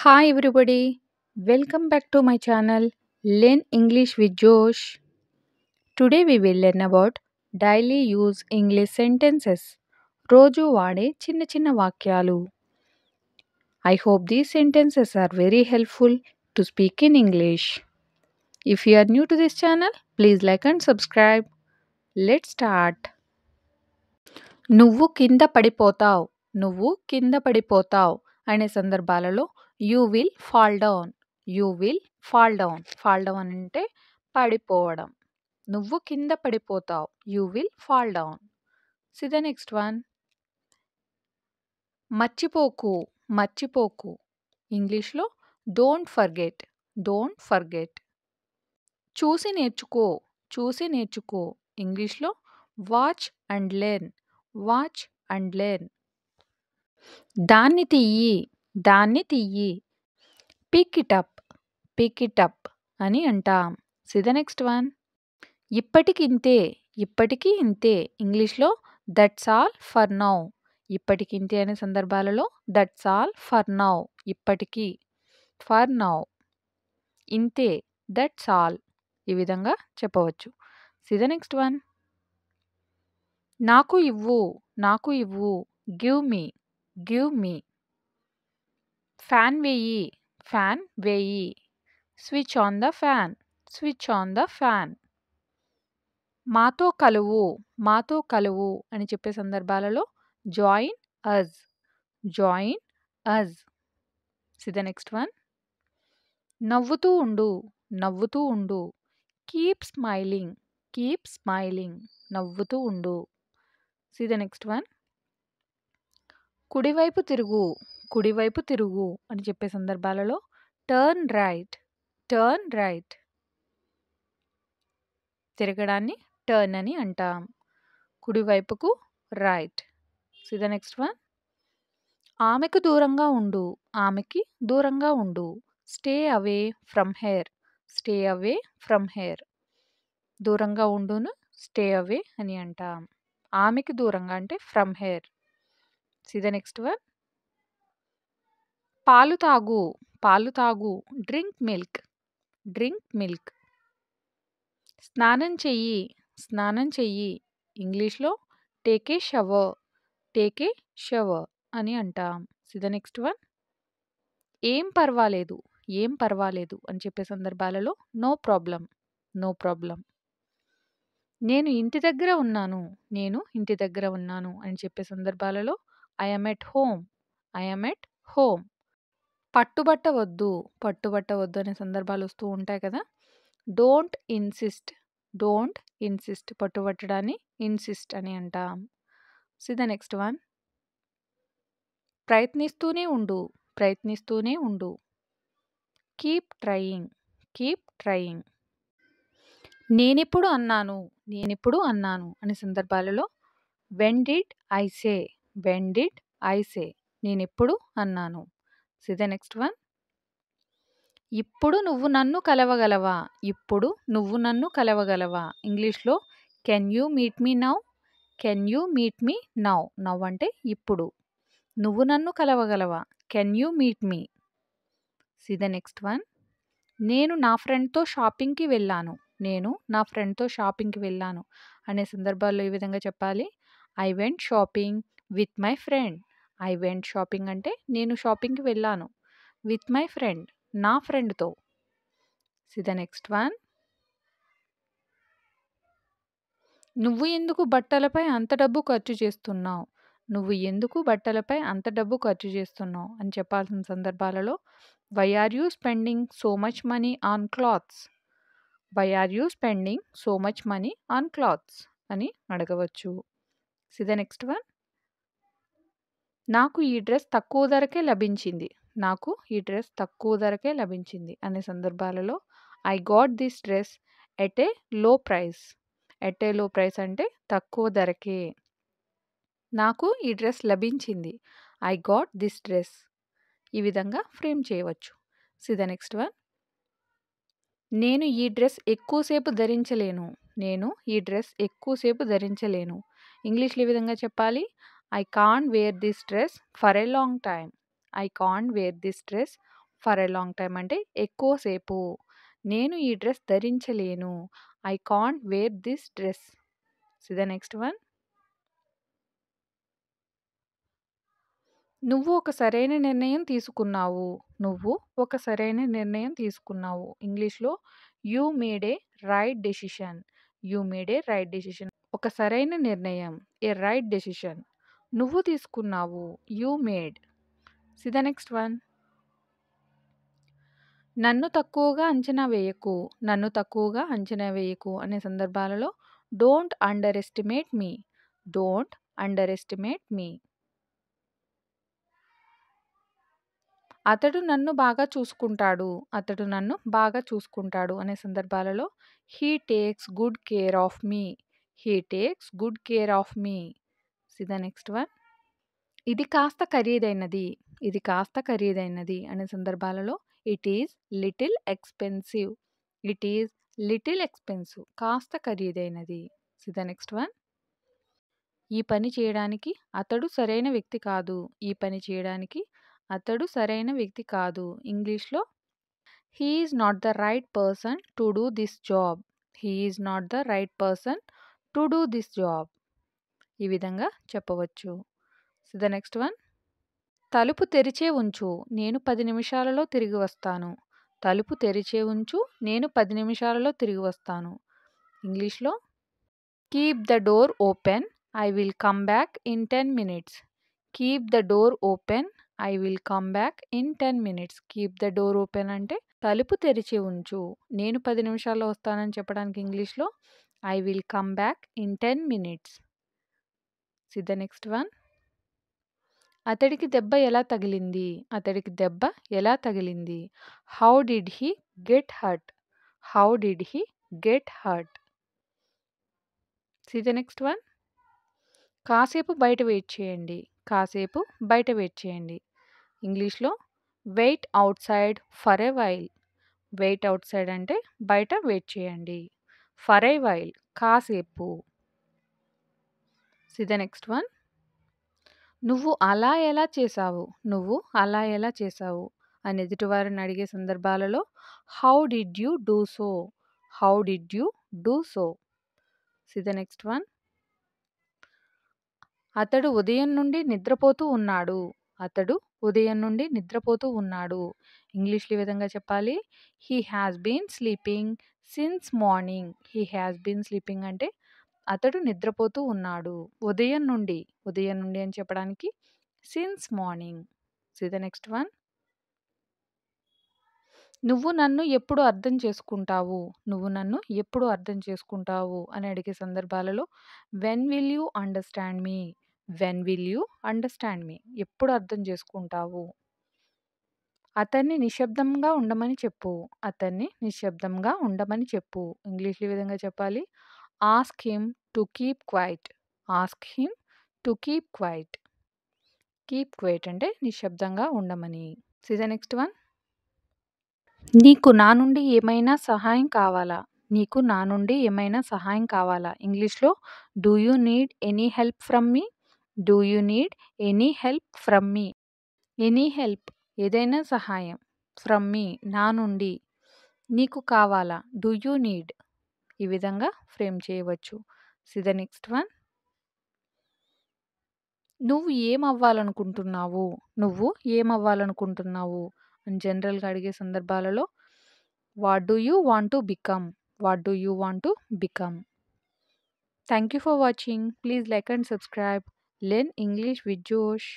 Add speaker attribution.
Speaker 1: hi everybody welcome back to my channel learn English with Josh today we will learn about daily use English sentences రోజు వాడే చిన్న చిన్న వాక్యాలు I hope these sentences are very helpful to speak in English if you are new to this channel please like and subscribe let start నువ్వు కింద పడిపోతావు నువ్వు కింద పడిపోతావు అనే సందర్భాలలో you will fall down you will fall down fall down అంటే పడిపోవడం నువ్వు కింద పడిపోతావు you will fall down see the next one మర్చిపోకు మర్చిపోకు ఇంగ్లీష్లో డోంట్ ఫర్గెట్ డోంట్ ఫర్గెట్ చూసి నేర్చుకో చూసి నేర్చుకో ఇంగ్లీష్లో watch and learn watch and learn దాన్ని తీయి దాన్ని తీయి pick it up pick it up అని అంటాం సి ద నెక్స్ట్ వన్ ఇప్పటికి ఇంతే ఇప్పటికీ ఇంతే ఇంగ్లీష్లో దట్స్ ఆల్ ఫర్ నౌ ఇప్పటికి ఇంతే అనే సందర్భాలలో దట్స్ ఆల్ ఫర్ నౌ ఇప్పటికీ ఫర్ నౌ ఇంతే దట్స్ ఆల్ ఈ విధంగా చెప్పవచ్చు సి ద నెక్స్ట్ వన్ నాకు ఇవ్వు నాకు ఇవ్వు give me give me fan వేయి ఫ్యాన్ వేయి switch on the fan switch on the fan మాతో కలువు మాతో కలువు అని చెప్పే సందర్భాలలో join us join us see the next one నవ్వుతూ ఉండు నవ్వుతూ ఉండు కీప్ స్మైలింగ్ కీప్ స్మైలింగ్ నవ్వుతూ ఉండు సి ద నెక్స్ట్ వన్ కుడివైపు తిరుగు కుడివైపు తిరుగు అని చెప్పే సందర్భాలలో టర్న్ రైట్ టర్న్ రైట్ తిరగడాన్ని టర్న్ అని అంటాం కుడివైపుకు right see the next one ఆమెకు దూరంగా ఉండు ఆమెకి దూరంగా ఉండు stay away from her stay away from her దూరంగా ఉండును స్టే అవే అని అంటాం ఆమెకి దూరంగా అంటే from her see the next one పాలు తాగు పాలు తాగు డ్రింక్ మిల్క్ డ్రింక్ మిల్క్ స్నానం చెయ్యి స్నానం చెయ్యి ఇంగ్లీష్లో టేకే షవర్ టేకే షవర్ అని అంటాం సి ద నెక్స్ట్ వన్ ఏం పర్వాలేదు ఏం పర్వాలేదు అని చెప్పే సందర్భాలలో నో ప్రాబ్లం నో ప్రాబ్లం నేను ఇంటి దగ్గర ఉన్నాను నేను ఇంటి దగ్గర ఉన్నాను అని చెప్పే సందర్భాలలో I'm at home I'm at home పట్టుబట్ట వద్దు పట్టుబట్ట వద్దు అనే సందర్భాలు వస్తూ ఉంటాయి కదా డోంట్ ఇన్సిస్ట్ డోంట్ ఇన్సిస్ట్ పట్టుబట్టడాన్ని ఇన్సిస్ట్ అని అంటాం సి ద నెక్స్ట్ వన్ ప్రయత్నిస్తూనే ఉండు ప్రయత్నిస్తూనే ఉండు కీప్ ట్రయింగ్ కీప్ ట్రయింగ్ నేనెప్పుడు అన్నాను నేనెప్పుడు అన్నాను అనే సందర్భాలలో when I say I I say when నేనెప్పుడు అన్నాను సి ద నెక్స్ట్ వన్ ఇప్పుడు నువ్వు నన్ను కలవగలవా ఇప్పుడు నువ్వు నన్ను కలవగలవా ఇంగ్లీష్లో can you meet me now can you meet me now now అంటే ఇప్పుడు నువ్వు నన్ను కలవగలవా can you meet me see the next one నేను నా ఫ్రెండ్తో షాపింగ్కి వెళ్ళాను నేను నా ఫ్రెండ్తో షాపింగ్కి వెళ్ళాను అనే సందర్భాల్లో ఈ విధంగా చెప్పాలి I went shopping with my friend I went shopping అంటే నేను షాపింగ్కి వెళ్ళాను విత్ మై ఫ్రెండ్ నా ఫ్రెండ్తో సి ద నెక్స్ట్ వన్ నువ్వు ఎందుకు బట్టలపై అంత డబ్బు ఖర్చు చేస్తున్నావు నువ్వు ఎందుకు బట్టలపై అంత డబ్బు ఖర్చు చేస్తున్నావు అని చెప్పాల్సిన సందర్భాలలో why are you spending so much money on clothes why are you spending so much money on clothes అని అడగవచ్చు సి ద నెక్స్ట్ వన్ నాకు ఈ డ్రెస్ తక్కువ ధరకే లభించింది నాకు ఈ డ్రెస్ తక్కువ ధరకే లభించింది అనే సందర్భాలలో I got this dress at a low price at a low price అంటే తక్కువ ధరకే నాకు ఈ డ్రెస్ లభించింది ఐ గాట్ దిస్ డ్రెస్ ఈ విధంగా ఫ్రేమ్ చేయవచ్చు సి ద నెక్స్ట్ వన్ నేను ఈ డ్రెస్ ఎక్కువసేపు ధరించలేను నేను ఈ డ్రెస్ ఎక్కువసేపు ధరించలేను ఇంగ్లీష్లో ఈ విధంగా చెప్పాలి I can't wear this dress for a long time I can't wear this dress for a long time అంటే ఎక్కువసేపు నేను ఈ డ్రెస్ ధరించలేను I can't wear this dress see the next one నువ్వు ఒక సరైన నిర్ణయం తీసుకున్నావు నువ్వు ఒక సరైన నిర్ణయం తీసుకున్నావు ఇంగ్లీష్లో you made a right decision you made a right decision ఒక సరైన నిర్ణయం ఏ రైట్ డెసిషన్ నువ్వు తీసుకున్నావు you made see the next one నన్ను తక్కువగా అంచనా వేయకు నన్ను తక్కువగా అంచనా వేయకు అనే సందర్భాలలో don't underestimate me don't underestimate me అతడు నన్ను బాగా చూసుకుంటాడు అతడు నన్ను బాగా చూసుకుంటాడు అనే సందర్భాలలో he takes good care of me he takes good care of me see next one ఇది కాస్త ఖరీదైనది ఇది కాస్త ఖరీదైనది అనే సందర్భాలలో it is little expensive it is little expensive కాస్త ఖరీదైనది సి నెక్స్ట్ వన్ ఈ పని చేయడానికి అతడు సరైన వ్యక్తి కాదు ఈ పని చేయడానికి అతడు సరైన వ్యక్తి కాదు ఇంగ్లీష్లో he is not the right person to do this job he is not the right person to do this job ఈ విధంగా చెప్పవచ్చు సో ద నెక్స్ట్ వన్ తలుపు తెరిచే ఉంచు నేను పది నిమిషాలలో తిరిగి వస్తాను తలుపు తెరిచే ఉంచు నేను పది నిమిషాలలో తిరిగి వస్తాను ఇంగ్లీష్లో keep the door open I will come back in ten minutes keep the door open I will come back in ten minutes keep the door open అంటే తలుపు తెరిచి ఉంచు నేను పది నిమిషాల్లో వస్తానని చెప్పడానికి ఇంగ్లీష్లో I will come back in ten minutes see the next one అతడికి దెబ్బ ఎలా తగిలింది అతడికి దెబ్బ ఎలా తగిలింది how did he get hurt how did he get hurt see the next one కాసేపు బయట వెయిట్ చేయండి కాసేపు బయట వెయిట్ చేయండి ఇంగ్లీష్లో wait outside for a while wait outside అంటే బయట వెయిట్ చేయండి ఫర్ ఏ వైల్ కాసేపు సీ ద నెక్స్ట్ వన్ నువ్వు అలా ఎలా చేసావు నువ్వు అలా ఎలా చేసావు అని ఎదుటివారిని అడిగే సందర్భాలలో how did you do so how did you do so see the next one అతడు ఉదయం నుండి నిద్రపోతూ ఉన్నాడు అతడు ఉదయం నుండి నిద్రపోతూ ఉన్నాడు ఇంగ్లీష్లో విధంగా చెప్పాలి he has been sleeping since morning he has been sleeping అంటే అతడు నిద్రపోతూ ఉన్నాడు ఉదయం నుండి ఉదయం నుండి అని చెప్పడానికి since morning see the next one నువ్వు నన్ను ఎప్పుడు అర్థం చేసుకుంటావు నువ్వు నన్ను ఎప్పుడు అర్థం చేసుకుంటావు అని అడిగే సందర్భాలలో when will you understand me when will you understand me ఎప్పుడు అర్థం చేసుకుంటావు అతన్ని నిశ్శబ్దంగా ఉండమని చెప్పు అతన్ని నిశ్శబ్దంగా ఉండమని చెప్పు ఇంగ్లీష్లో విధంగా చెప్పాలి ask him to keep quiet ask him to keep quiet keep quiet అంటే నిశ్శబ్దంగా ఉండమని సీజన్ నెక్స్ట్ వన్ నీకు నా నుండి ఏమైనా సహాయం కావాలా నీకు నా నుండి ఏమైనా సహాయం కావాలా ఇంగ్లీష్లో do you need any help from me do you need any help from me any help ఏదైనా సహాయం ఫ్రమ్ మీ నా నుండి నీకు కావాలా డూ యూ నీడ్ ఈ విధంగా ఫ్రేమ్ చేయవచ్చు సి ద నెక్స్ట్ వన్ నువ్వు ఏమవ్వాలనుకుంటున్నావు నువ్వు ఏమవ్వాలనుకుంటున్నావు అని జనరల్గా అడిగే సందర్భాలలో what do you want to become what do you want to become thank you for watching please like and subscribe learn English with జోష్